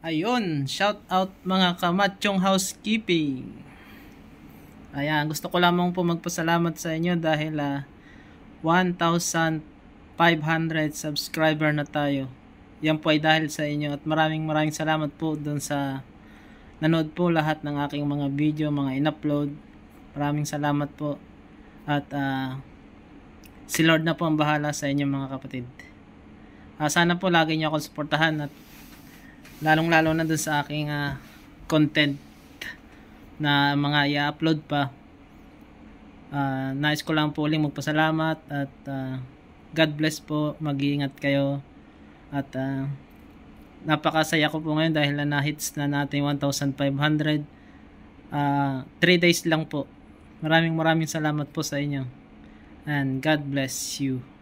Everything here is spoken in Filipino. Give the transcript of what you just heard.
Ayun, shout out mga kamatchong housekeeping. Ayan, gusto ko lamang po magpasalamat sa inyo dahil uh, ah, 1,500 subscriber na tayo. Yan po ay dahil sa inyo at maraming maraming salamat po doon sa nanood po lahat ng aking mga video, mga in-upload. Maraming salamat po. At uh, si Lord na po ang bahala sa inyo mga kapatid. Uh, sana po lagi niyo akong suportahan at lalong lalo na dun sa aking uh, content na mga i-upload pa uh, nais ko lang po uling magpasalamat at uh, God bless po mag-iingat kayo at uh, napakasaya ko po ngayon dahil na hits na natin 1,500 uh, 3 days lang po maraming maraming salamat po sa inyo and God bless you